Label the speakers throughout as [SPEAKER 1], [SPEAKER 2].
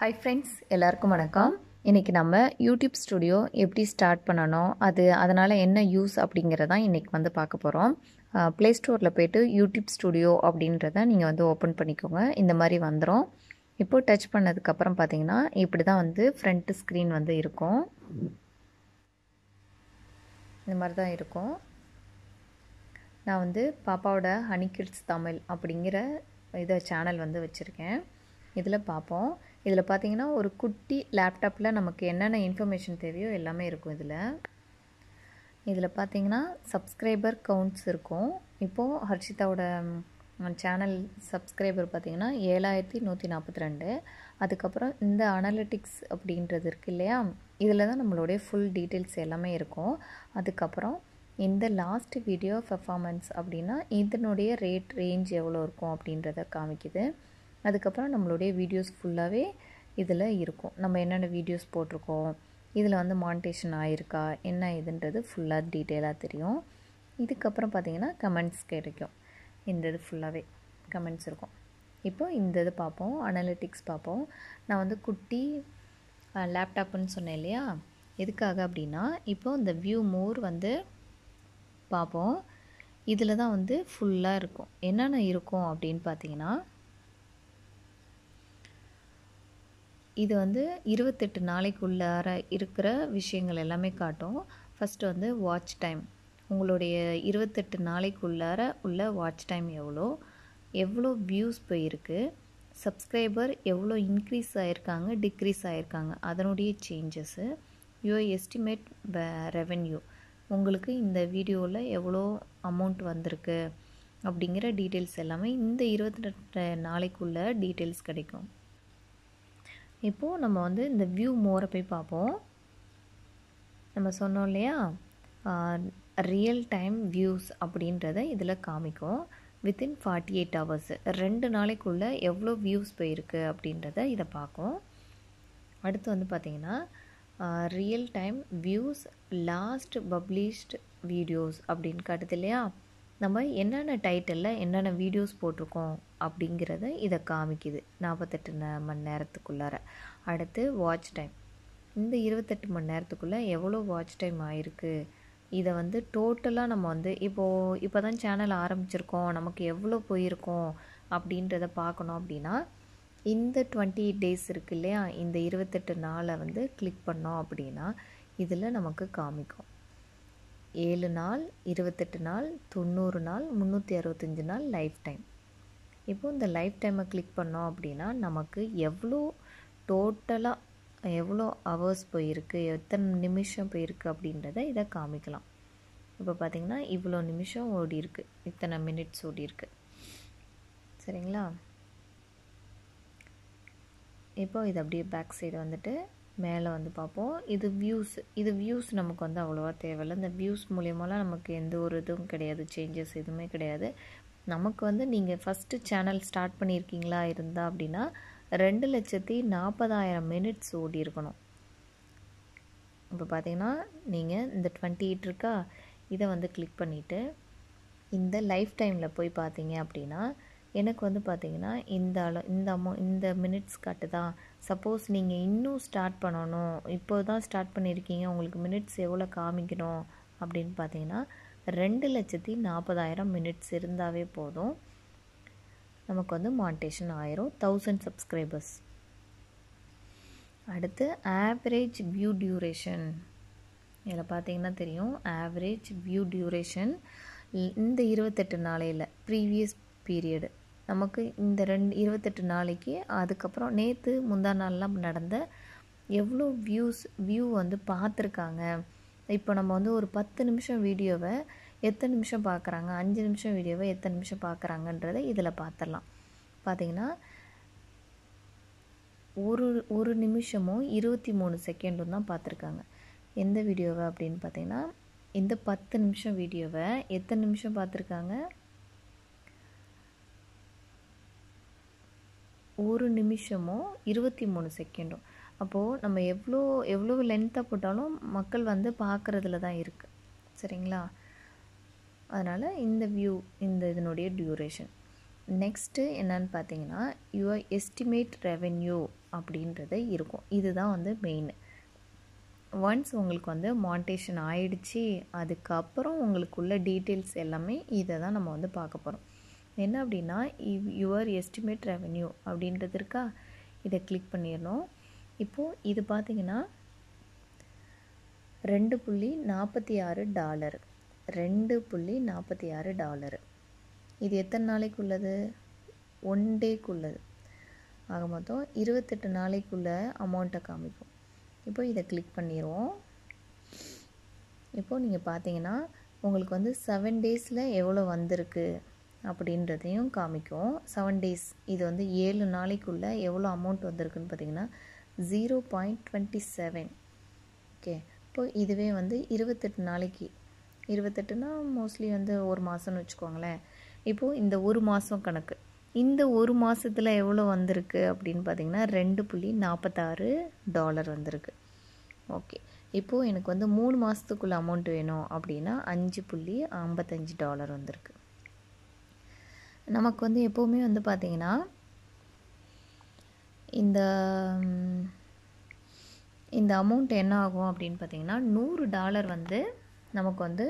[SPEAKER 1] hi friends எல்லாருக்கும் வணக்கம் இன்றைக்கி நம்ம யூடியூப் ஸ்டுடியோ எப்படி ஸ்டார்ட் பண்ணணும் அது அதனால் என்ன யூஸ் அப்படிங்கிறதான் இன்றைக்கி வந்து பார்க்க போகிறோம் ப்ளே ஸ்டோரில் போய்ட்டு யூடியூப் ஸ்டுடியோ அப்படின்றத நீங்கள் வந்து ஓப்பன் பண்ணிக்கோங்க இந்த மாதிரி வந்துடும் இப்போது டச் பண்ணதுக்கப்புறம் பார்த்தீங்கன்னா இப்படி தான் வந்து ஃப்ரண்ட்டு ஸ்க்ரீன் வந்து இருக்கும் இந்த மாதிரி தான் இருக்கும் நான் வந்து பாப்பாவோட ஹனி கிட்ஸ் தமிழ் அப்படிங்கிற இதை சேனல் வந்து வச்சுருக்கேன் இதில் பார்ப்போம் இதில் பார்த்தீங்கன்னா ஒரு குட்டி லேப்டாப்பில் நமக்கு என்னென்ன இன்ஃபர்மேஷன் தேவையோ எல்லாமே இருக்கும் இதில் இதில் பார்த்தீங்கன்னா சப்ஸ்கிரைபர் கவுண்ட்ஸ் இருக்கும் இப்போது ஹர்ஷிதாவோட சேனல் சப்ஸ்கிரைபர் பார்த்திங்கன்னா ஏழாயிரத்தி நூற்றி நாற்பத்தி ரெண்டு அதுக்கப்புறம் இந்த அனலிட்டிக்ஸ் அப்படின்றது இருக்குது இல்லையா இதில் தான் நம்மளுடைய ஃபுல் டீட்டெயில்ஸ் எல்லாமே இருக்கும் அதுக்கப்புறம் இந்த லாஸ்ட் வீடியோ பர்ஃபாமன்ஸ் அப்படின்னா இதனுடைய ரேட் ரேஞ்ச் எவ்வளோ இருக்கும் அப்படின்றத காமிக்குது அதுக்கப்புறம் நம்மளுடைய வீடியோஸ் ஃபுல்லாகவே இதில் இருக்கும் நம்ம என்னென்ன வீடியோஸ் போட்டிருக்கோம் இதில் வந்து மானிட்டேஷன் ஆகிருக்கா என்ன இதுன்றது ஃபுல்லாக டீட்டெயிலாக தெரியும் இதுக்கப்புறம் பார்த்திங்கன்னா கமெண்ட்ஸ் கிடைக்கும் இந்த இது ஃபுல்லாகவே கமெண்ட்ஸ் இருக்கும் இப்போ இந்த இது பார்ப்போம் அனலிட்டிக்ஸ் பார்ப்போம் நான் வந்து குட்டி லேப்டாப்புன்னு சொன்னேன் இல்லையா எதுக்காக அப்படின்னா இப்போ இந்த வியூ மோர் வந்து பார்ப்போம் இதில் தான் வந்து ஃபுல்லாக இருக்கும் என்னென்ன இருக்கும் அப்படின்னு பார்த்தீங்கன்னா இது வந்து இருபத்தெட்டு நாளைக்குள்ளார இருக்கிற விஷயங்கள் எல்லாமே காட்டும் ஃபஸ்ட்டு வந்து வாட்ச் டைம் உங்களுடைய இருபத்தெட்டு நாளைக்குள்ளார உள்ள வாட்ச் டைம் எவ்வளோ எவ்வளோ வியூஸ் போயிருக்கு சப்ஸ்கிரைபர் எவ்வளோ இன்க்ரீஸ் ஆகிருக்காங்க டிக்ரீஸ் ஆகிருக்காங்க அதனுடைய சேஞ்சஸ்ஸு யுவர் எஸ்டிமேட் ரெவென்யூ உங்களுக்கு இந்த வீடியோவில் எவ்வளோ அமௌண்ட் வந்திருக்கு அப்படிங்கிற டீட்டெயில்ஸ் எல்லாமே இந்த இருபத்தெட்டு நாளைக்குள்ளே டீட்டெயில்ஸ் கிடைக்கும் இப்போது நம்ம வந்து இந்த வியூ மோரை போய் பார்ப்போம் நம்ம சொன்னோம் இல்லையா ரியல் டைம் வியூஸ் அப்படின்றத இதில் காமிக்கும் வித்தின் ஃபார்ட்டி எயிட் ஹவர்ஸ் ரெண்டு நாளைக்குள்ளே எவ்வளோ வியூஸ் போயிருக்கு அப்படின்றத இதை பார்க்கும் அடுத்து வந்து பார்த்திங்கன்னா real time views last published videos அப்படின்னு காட்டுது இல்லையா நம்ம என்னென்ன டைட்டிலில் என்னென்ன வீடியோஸ் போட்டிருக்கோம் அப்படிங்கிறத இதை காமிக்குது நாற்பத்தெட்டு மணி நேரத்துக்குள்ளார அடுத்து வாட்ச் டைம் இந்த இருபத்தெட்டு மணி நேரத்துக்குள்ளே எவ்வளோ வாட்ச் டைம் ஆயிருக்கு இதை வந்து டோட்டலாக நம்ம வந்து இப்போது இப்போ தான் சேனல் ஆரம்பிச்சிருக்கோம் நமக்கு எவ்வளோ போயிருக்கோம் அப்படின்றத பார்க்கணும் அப்படின்னா இந்த டுவெண்ட்டி எயிட் டேஸ் இருக்கு இல்லையா இந்த இருபத்தெட்டு நாளை வந்து கிளிக் பண்ணோம் அப்படின்னா இதில் நமக்கு காமிக்கும் ஏழு நாள் இருபத்தெட்டு நாள் தொண்ணூறு நாள் முந்நூற்றி அறுபத்தஞ்சு நாள் லைஃப் டைம் இப்போது இந்த லைஃப் டைமை கிளிக் பண்ணோம் அப்படின்னா நமக்கு எவ்வளோ டோட்டலாக எவ்வளோ ஹவர்ஸ் போயிருக்கு எத்தனை நிமிஷம் போயிருக்கு அப்படின்றத இதை காமிக்கலாம் இப்போ பார்த்திங்கன்னா இவ்வளோ நிமிஷம் ஓடி இத்தனை மினிட்ஸ் ஓடி இருக்குது சரிங்களா இப்போ இது அப்படியே பேக் சைடு வந்துட்டு மேலே வந்து பார்ப்போம் இது வியூஸ் இது வியூஸ் நமக்கு வந்து அவ்வளோவா தேவையில்லை இந்த வியூஸ் மூலியமாலாம் நமக்கு எந்த ஒரு இதுவும் கிடையாது சேஞ்சஸ் எதுவுமே கிடையாது நமக்கு வந்து நீங்கள் ஃபஸ்ட்டு சேனல் ஸ்டார்ட் பண்ணியிருக்கீங்களா இருந்தால் அப்படின்னா ரெண்டு லட்சத்தி நாற்பதாயிரம் மினிட்ஸ் ஓடி இருக்கணும் இப்போ பார்த்தீங்கன்னா நீங்கள் இந்த டுவெண்ட்டி எயிட் இருக்கா இதை வந்து கிளிக் பண்ணிவிட்டு இந்த லைஃப் டைமில் போய் பார்த்தீங்க அப்படின்னா எனக்கு வந்து பார்த்தீங்கன்னா இந்த அளவு இந்த அமௌ இந்த மினிட்ஸ் கட்டு தான் சப்போஸ் நீங்கள் இன்னும் ஸ்டார்ட் பண்ணணும் இப்போ தான் ஸ்டார்ட் பண்ணியிருக்கீங்க உங்களுக்கு மினிட்ஸ் எவ்வளோ காமிக்கணும் அப்படின்னு பார்த்தீங்கன்னா ரெண்டு லட்சத்தி நாற்பதாயிரம் மினிட்ஸ் இருந்தாவே போதும் நமக்கு வந்து மாண்டேஷன் ஆயிரும் தௌசண்ட் சப்ஸ்கிரைபர்ஸ் அடுத்து ஆவரேஜ் வியூ டியூரேஷன் இதில் பார்த்தீங்கன்னா தெரியும் ஆவரேஜ் வியூ டியூரேஷன் இந்த இருபத்தெட்டு நாளையில் ப்ரீவியஸ் பீரியடு நமக்கு இந்த ரெண்டு இருபத்தெட்டு நாளைக்கு அதுக்கப்புறம் நேற்று முந்தா நாள்லாம் நடந்த எவ்வளோ வியூஸ் வியூ வந்து பார்த்துருக்காங்க இப்போ நம்ம வந்து ஒரு பத்து நிமிஷம் வீடியோவை எத்தனை நிமிஷம் பார்க்குறாங்க அஞ்சு நிமிஷம் வீடியோவை எத்தனை நிமிஷம் பார்க்குறாங்கன்றதை இதில் பார்த்துடலாம் பார்த்திங்கன்னா ஒரு ஒரு நிமிஷமும் இருபத்தி மூணு செகண்டும் தான் பார்த்துருக்காங்க எந்த வீடியோவை அப்படின்னு பார்த்திங்கன்னா இந்த பத்து நிமிஷம் வீடியோவை எத்தனை நிமிஷம் பார்த்துருக்காங்க ஒரு நிமிஷமும் இருபத்தி மூணு செகண்டும் அப்போது நம்ம எவ்வளோ எவ்வளோ லென்த்தாக போட்டாலும் மக்கள் வந்து பார்க்குறதுல தான் இருக்குது சரிங்களா அதனால் இந்த வியூ இந்த இதனுடைய டியூரேஷன் நெக்ஸ்ட்டு என்னன்னு பார்த்தீங்கன்னா யுவர் எஸ்டிமேட் ரெவென்யூ அப்படின்றது இருக்கும் இதுதான் வந்து மெயின் ஒன்ஸ் உங்களுக்கு வந்து மாண்டேஷன் ஆயிடுச்சு அதுக்கப்புறம் உங்களுக்குள்ள டீட்டெயில்ஸ் எல்லாமே இதை தான் நம்ம வந்து பார்க்க போகிறோம் என்ன அப்படின்னா இவ் யுவர் எஸ்டிமேட் ரெவன்யூ அப்படின்றது இருக்கா இதை கிளிக் பண்ணிடணும் இப்போது இது பார்த்திங்கன்னா ரெண்டு புள்ளி நாற்பத்தி ஆறு டாலர் ரெண்டு புள்ளி நாற்பத்தி ஆறு டாலர் இது எத்தனை நாளைக்கு உள்ளது ஒன் டேக்கு உள்ளது ஆக மொத்தம் இருபத்தெட்டு நாளைக்குள்ளே அமௌண்ட்டை காமிக்கும் இப்போ இதை கிளிக் பண்ணிடுவோம் இப்போது நீங்கள் பார்த்தீங்கன்னா உங்களுக்கு வந்து செவன் டேஸில் எவ்வளோ வந்திருக்கு அப்படின்றதையும் காமிக்கும் செவன் டேஸ் இது வந்து ஏழு நாளைக்குள்ளே எவ்வளோ அமௌண்ட் வந்திருக்குன்னு பார்த்தீங்கன்னா zero point twenty seven okay இப்போது இதுவே வந்து இருபத்தெட்டு நாளைக்கு இருபத்தெட்டுனா மோஸ்ட்லி வந்து ஒரு மாதம்னு வச்சுக்கோங்களேன் இப்போது இந்த ஒரு மாதம் கணக்கு இந்த ஒரு மாதத்தில் எவ்வளோ வந்திருக்கு அப்படின்னு பார்த்தீங்கன்னா ரெண்டு புள்ளி நாற்பத்தாறு டாலர் வந்திருக்கு ஓகே இப்போது எனக்கு வந்து மூணு மாதத்துக்குள்ள அமௌண்ட் வேணும் அப்படின்னா அஞ்சு புள்ளி ஐம்பத்தஞ்சு டாலர் வந்திருக்கு நமக்கு வந்து எப்போவுமே வந்து பார்த்திங்கன்னா இந்த இந்த அமௌண்ட் என்ன ஆகும் அப்படின்னு பார்த்திங்கன்னா நூறு டாலர் வந்து நமக்கு வந்து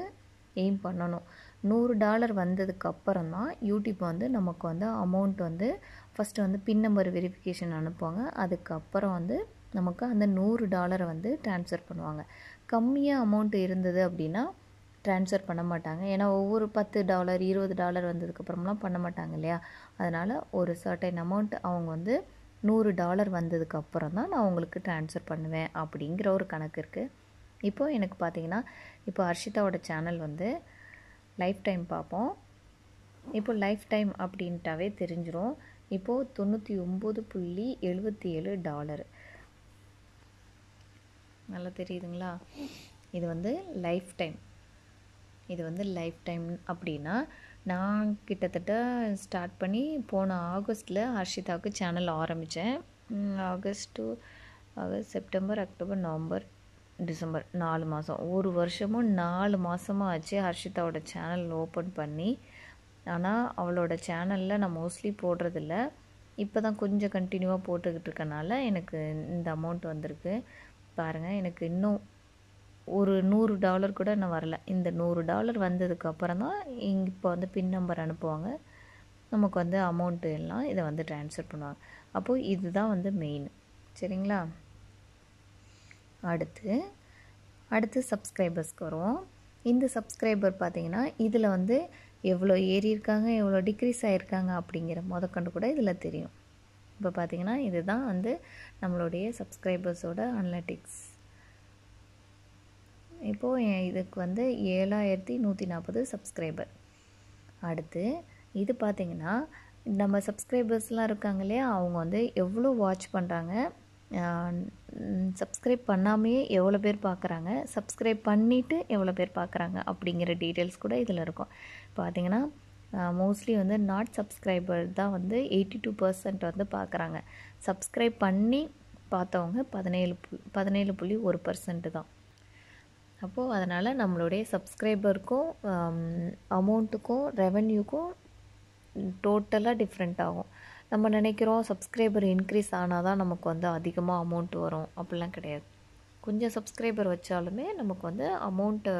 [SPEAKER 1] எய்ம் பண்ணணும் நூறு டாலர் வந்ததுக்கப்புறம் தான் யூடியூப் வந்து நமக்கு வந்து அமௌண்ட் வந்து ஃபஸ்ட்டு வந்து பின் நம்பர் வெரிஃபிகேஷன் அனுப்புவாங்க அதுக்கப்புறம் வந்து நமக்கு அந்த நூறு டாலரை வந்து ட்ரான்ஸ்ஃபர் பண்ணுவாங்க கம்மியாக அமௌண்ட் இருந்தது அப்படின்னா ட்ரான்ஸ்ஃபர் பண்ண மாட்டாங்க ஏன்னா ஒவ்வொரு பத்து டாலர் இருபது டாலர் வந்ததுக்கப்புறம்லாம் பண்ண மாட்டாங்க இல்லையா அதனால் ஒரு சர்டைன் அமௌண்ட் அவங்க வந்து நூறு டாலர் வந்ததுக்கப்புறம் தான் நான் உங்களுக்கு ட்ரான்ஸ்ஃபர் பண்ணுவேன் அப்படிங்கிற ஒரு கணக்கு இருக்குது இப்போது எனக்கு பார்த்தீங்கன்னா இப்போ ஹர்ஷிதாவோட சேனல் வந்து லைஃப் டைம் பார்ப்போம் இப்போ லைஃப் டைம் அப்படின்ட்டாவே தெரிஞ்சிடும் இப்போது தொண்ணூற்றி ஒம்பது புள்ளி எழுபத்தி ஏழு டாலர் நல்லா தெரியுதுங்களா இது வந்து லைஃப் டைம் இது வந்து லைஃப் டைம் அப்படின்னா நான் கிட்டத்தட்ட ஸ்டார்ட் பண்ணி போன ஆகஸ்ட்டில் ஹர்ஷிதாவுக்கு சேனல் ஆரம்பித்தேன் August to August September October November December நாலு மாதம் ஒரு வருஷமும் நாலு மாதமாக ஆச்சு ஹர்ஷிதாவோட சேனல் ஓப்பன் பண்ணி ஆனால் அவளோட சேனலில் நான் மோஸ்ட்லி போடுறதில்ல இப்போ தான் கொஞ்சம் கண்டினியூவாக போட்டுக்கிட்டு இருக்கனால எனக்கு இந்த அமௌண்ட் வந்திருக்கு பாருங்கள் எனக்கு இன்னும் ஒரு நூறு டாலர் கூட இன்னும் வரல இந்த நூறு டாலர் வந்ததுக்கு அப்புறம் தான் இங்கே இப்போ வந்து பின் நம்பர் அனுப்புவாங்க நமக்கு வந்து அமௌண்ட்டு எல்லாம் இதை வந்து ட்ரான்ஸ்ஃபர் பண்ணுவாங்க அப்போது இதுதான் வந்து மெயின் சரிங்களா அடுத்து அடுத்து சப்ஸ்கிரைபர்ஸ்க்கு வருவோம் இந்த சப்ஸ்கிரைபர் பார்த்திங்கன்னா இதில் வந்து எவ்வளோ ஏறி இருக்காங்க எவ்வளோ டிக்ரீஸ் ஆகிருக்காங்க அப்படிங்கிற முதற்கொண்டு கூட இதில் தெரியும் இப்போ பார்த்திங்கன்னா இதுதான் வந்து நம்மளுடைய சப்ஸ்கிரைபர்ஸோட அனலட்டிக்ஸ் இப்போது இதுக்கு வந்து ஏழாயிரத்தி நூற்றி நாற்பது சப்ஸ்கிரைபர் அடுத்து இது பார்த்திங்கன்னா நம்ம சப்ஸ்கிரைபர்ஸ்லாம் இருக்காங்க இல்லையா அவங்க வந்து எவ்வளோ வாட்ச் பண்ணுறாங்க சப்ஸ்கிரைப் பண்ணாமையே எவ்வளோ பேர் பார்க்குறாங்க சப்ஸ்கிரைப் பண்ணிவிட்டு எவ்வளோ பேர் பார்க்குறாங்க அப்படிங்கிற டீட்டெயில்ஸ் கூட இதில் இருக்கும் பார்த்திங்கன்னா மோஸ்ட்லி வந்து நாட் சப்ஸ்கிரைபர் தான் வந்து எயிட்டி டூ பர்சன்ட் வந்து பார்க்குறாங்க சப்ஸ்கிரைப் பண்ணி பார்த்தவங்க பதினேழு பு பதினேழு புள்ளி ஒரு பர்சன்ட்டு தான் அப்போது அதனால் நம்மளுடைய சப்ஸ்கிரைபருக்கும் அமௌண்ட்டுக்கும் ரெவன்யூக்கும் டோட்டலாக டிஃப்ரெண்ட் ஆகும் நம்ம நினைக்கிறோம் சப்ஸ்கிரைபர் இன்க்ரீஸ் ஆனால் தான் நமக்கு வந்து அதிகமாக அமௌண்ட் வரும் அப்படிலாம் கிடையாது கொஞ்சம் சப்ஸ்கிரைபர் வச்சாலுமே நமக்கு வந்து அமௌண்ட்டு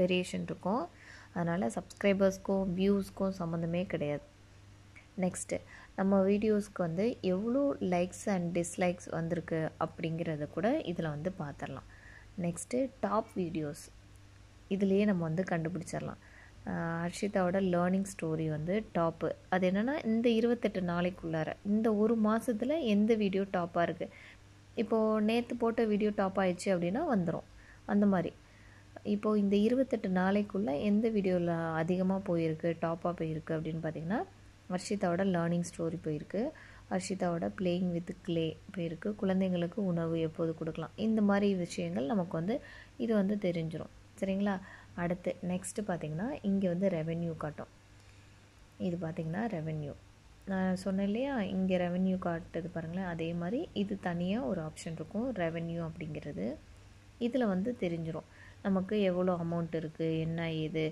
[SPEAKER 1] வேரியேஷன் இருக்கும் அதனால் சப்ஸ்கிரைபர்ஸ்க்கும் வியூஸ்க்கும் சம்மந்தமே கிடையாது நெக்ஸ்ட்டு நம்ம வீடியோஸ்க்கு வந்து எவ்வளோ லைக்ஸ் அண்ட் டிஸ்லைக்ஸ் வந்திருக்கு அப்படிங்கிறத கூட இதில் வந்து பார்த்துடலாம் நெக்ஸ்ட்டு டாப் வீடியோஸ் இதுலேயே நம்ம வந்து கண்டுபிடிச்சிடலாம் ஹர்ஷிதாவோட லேர்னிங் ஸ்டோரி வந்து டாப்பு அது என்னென்னா இந்த இருபத்தெட்டு நாளைக்குள்ளார இந்த ஒரு மாதத்தில் எந்த வீடியோ டாப்பாக இருக்குது இப்போது நேற்று போட்ட வீடியோ டாப் ஆயிடுச்சு அப்படின்னா வந்துடும் அந்த மாதிரி இப்போது இந்த இருபத்தெட்டு நாளைக்குள்ளே எந்த வீடியோவில் அதிகமாக போயிருக்கு டாப்பாக போயிருக்கு அப்படின்னு பார்த்திங்கன்னா ஹர்ஷிதாவோட லேர்னிங் ஸ்டோரி போயிருக்கு அர்ஷிதாவோட பிளேயிங் வித் கிளே பேருக்கு குழந்தைங்களுக்கு உணவு எப்போது கொடுக்கலாம் இந்த மாதிரி விஷயங்கள் நமக்கு வந்து இது வந்து தெரிஞ்சிடும் சரிங்களா அடுத்து நெக்ஸ்ட்டு பார்த்திங்கன்னா இங்கே வந்து ரெவென்யூ காட்டும் இது பார்த்திங்கன்னா ரெவென்யூ நான் சொன்னேன் இல்லையா இங்கே ரெவென்யூ காட்டுது பாருங்களேன் அதே மாதிரி இது தனியாக ஒரு ஆப்ஷன் இருக்கும் ரெவென்யூ அப்படிங்கிறது இதில் வந்து தெரிஞ்சிடும் நமக்கு எவ்வளோ அமௌண்ட் இருக்குது என்ன ஏது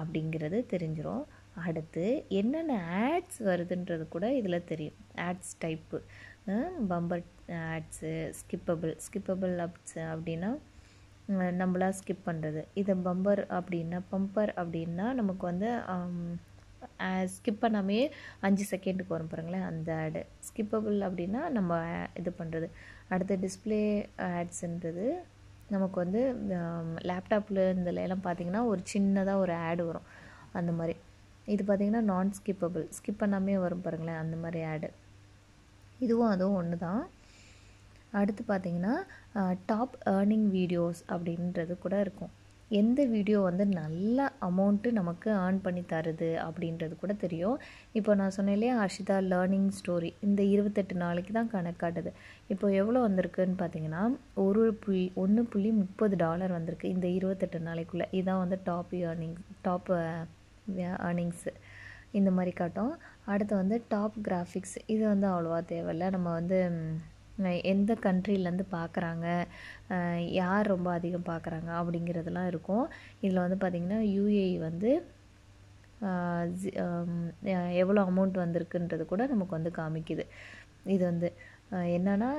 [SPEAKER 1] அப்படிங்கிறது தெரிஞ்சிடும் அடுத்து என்னென்ன ஆட்ஸ் வருதுன்றது கூட இதில் தெரியும் ads type bumper ads skippable skippable அப்ஸ் அப்படின்னா நம்மளாக ஸ்கிப் பண்ணுறது இதை பம்பர் அப்படின்னா பம்பர் அப்படின்னா நமக்கு வந்து ஸ்கிப் பண்ணாமே அஞ்சு செகண்டுக்கு வரும் பாருங்களேன் அந்த ஆடு ஸ்கிப்பபிள் அப்படின்னா நம்ம இது பண்ணுறது அடுத்த டிஸ்பிளே ஆட்ஸுன்றது நமக்கு வந்து லேப்டாப்பில் இந்த எல்லாம் பார்த்திங்கன்னா ஒரு சின்னதாக ஒரு ஆடு வரும் அந்த மாதிரி இது பார்த்திங்கன்னா நான் ஸ்கிப்பபிள் ஸ்கிப் பண்ணாமே வரும் பாருங்களேன் அந்த மாதிரி ஆடு இதுவும் அதுவும் ஒன்று தான் அடுத்து பார்த்திங்கன்னா டாப் ஏர்னிங் வீடியோஸ் அப்படின்றது கூட இருக்கும் எந்த வீடியோ வந்து நல்ல அமௌண்ட்டு நமக்கு ஏர்ன் பண்ணி தருது அப்படின்றது கூட தெரியும் இப்போ நான் சொன்னேன் இல்லையா ஹர்ஷிதா லேர்னிங் ஸ்டோரி இந்த இருபத்தெட்டு நாளைக்கு தான் கணக்காட்டுது இப்போ எவ்வளோ வந்திருக்குன்னு பார்த்தீங்கன்னா ஒரு புள்ளி ஒன்று புள்ளி முப்பது டாலர் வந்திருக்கு இந்த இருபத்தெட்டு நாளைக்குள்ளே இதுதான் வந்து டாப் ஏர்னிங் டாப் ஏர்னிங்ஸு இந்த மாதிரி காட்டும் அடுத்து வந்து டாப் கிராஃபிக்ஸ் இது வந்து அவ்வளோவா தேவையில்லை நம்ம வந்து எந்த கண்ட்ரிலேருந்து பார்க்குறாங்க யார் ரொம்ப அதிகம் பார்க்குறாங்க அப்படிங்கிறதெல்லாம் இருக்கும் இதில் வந்து பார்த்திங்கன்னா யூஏஇ e வந்து எவ்வளோ அமௌண்ட் வந்திருக்குன்றது கூட நமக்கு வந்து காமிக்குது இது வந்து என்னென்னா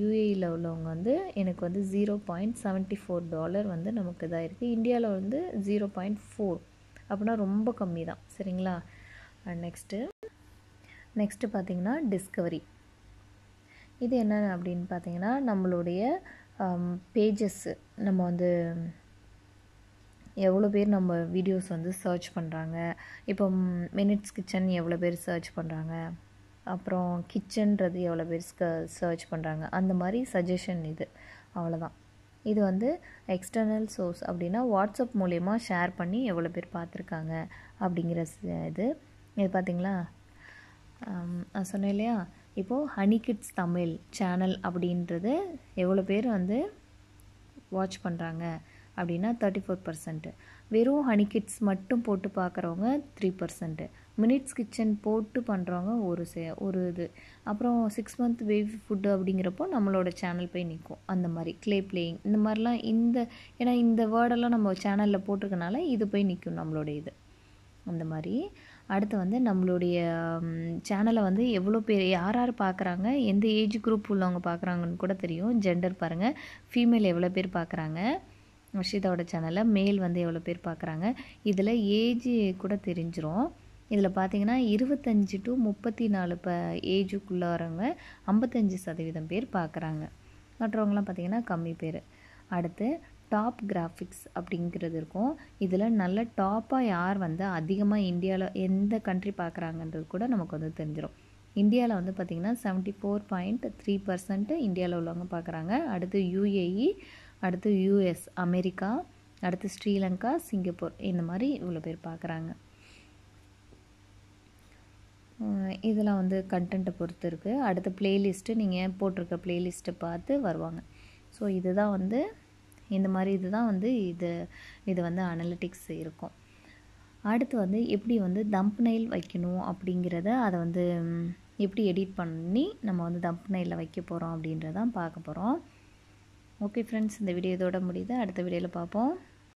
[SPEAKER 1] யூஏயில் e உள்ளவங்க வந்து எனக்கு வந்து zero point seventy four dollar வந்து நமக்கு இதாக இருக்குது இந்தியாவில் வந்து ஜீரோ பாயிண்ட் ஃபோர் அப்படின்னா ரொம்ப கம்மி தான் சரிங்களா நெக்ஸ்ட்டு நெக்ஸ்ட்டு பார்த்திங்கன்னா டிஸ்கவரி இது என்ன அப்படின்னு பார்த்திங்கன்னா நம்மளுடைய பேஜஸ்ஸு நம்ம வந்து எவ்வளோ பேர் நம்ம வீடியோஸ் வந்து சர்ச் பண்ணுறாங்க இப்போ மினிட்ஸ் கிச்சன் எவ்வளோ பேர் சர்ச் பண்ணுறாங்க அப்புறம் கிச்சன்றது எவ்வளோ பேர் சர்ச் பண்ணுறாங்க அந்த மாதிரி சஜஷன் இது அவ்வளோதான் இது வந்து எக்ஸ்டர்னல் சோர்ஸ் அப்படின்னா வாட்ஸ்அப் மூலயமா ஷேர் பண்ணி எவ்வளோ பேர் பார்த்துருக்காங்க அப்படிங்கிற இது இது பார்த்திங்களா நான் சொன்னேன் இல்லையா இப்போது ஹனி கிட்ஸ் தமிழ் சேனல் அப்படின்றது எவ்வளோ பேர் வந்து வாட்ச் பண்ணுறாங்க அப்படின்னா தேர்ட்டி ஃபோர் பர்சன்ட்டு வெறும் ஹனி கிட்ஸ் மட்டும் போட்டு பார்க்குறவங்க த்ரீ பர்சன்ட்டு மினிட்ஸ் கிச்சன் போட்டு பண்ணுறவங்க ஒரு சே ஒரு இது அப்புறம் சிக்ஸ் மந்த் பேபி ஃபுட்டு அப்படிங்கிறப்போ நம்மளோட சேனல் போய் நிற்கும் அந்த மாதிரி க்ளே பிளேயிங் இந்த மாதிரிலாம் இந்த ஏன்னா இந்த வேர்டெல்லாம் நம்ம சேனலில் போட்டிருக்கனால இது போய் நிற்கும் நம்மளோட இது அந்த மாதிரி அடுத்து வந்து நம்மளுடைய சேனலை வந்து எவ்வளோ பேர் யார் யார் பார்க்குறாங்க எந்த ஏஜ் குரூப் உள்ளவங்க பார்க்குறாங்கன்னு கூட தெரியும் ஜெண்டர் பாருங்கள் ஃபீமேல் எவ்வளோ பேர் பார்க்குறாங்க வர்ஷிதாவோட சேனலை மேல் வந்து எவ்வளோ பேர் பார்க்குறாங்க இதில் ஏஜ் கூட தெரிஞ்சிரும் இதில் பார்த்தீங்கன்னா இருபத்தஞ்சி டு முப்பத்தி நாலு ப ஏஜுக்குள்ளே வரவங்க ஐம்பத்தஞ்சு சதவீதம் பேர் பார்க்குறாங்க மற்றவங்களாம் பார்த்திங்கன்னா கம்மி பேர் அடுத்து டாப் கிராஃபிக்ஸ் அப்படிங்கிறது இருக்கும் இதில் நல்ல டாப்பாக யார் வந்து அதிகமாக இந்தியாவில் எந்த கண்ட்ரி பார்க்குறாங்கன்றது கூட நமக்கு வந்து தெரிஞ்சிடும் இந்தியாவில் வந்து பார்த்திங்கன்னா seventy four point three percent இந்தியாவில் உள்ளவங்க பார்க்குறாங்க அடுத்து யூஏஇ அடுத்து யூஎஸ் அமெரிக்கா அடுத்து ஸ்ரீலங்கா சிங்கப்பூர் இந்த மாதிரி இவ்வளோ பேர் பார்க்குறாங்க இதெல்லாம் வந்து கண்டென்ட்டை பொறுத்து இருக்குது அடுத்த ப்ளேலிஸ்ட்டு நீங்கள் போட்டிருக்க ப்ளேலிஸ்ட்டை பார்த்து வருவாங்க ஸோ இதுதான் வந்து இந்த மாதிரி இதுதான் வந்து இது இது வந்து அனலிட்டிக்ஸ் இருக்கும் அடுத்து வந்து எப்படி வந்து தம்ப் நைல் வைக்கணும் அப்படிங்கிறத அதை வந்து எப்படி எடிட் பண்ணி நம்ம வந்து தம்ப் நைலில் வைக்க போகிறோம் அப்படின்றதான் பார்க்க போகிறோம் ஓகே ஃப்ரெண்ட்ஸ் இந்த வீடியோ இதோட முடியுது அடுத்த வீடியோவில் பார்ப்போம்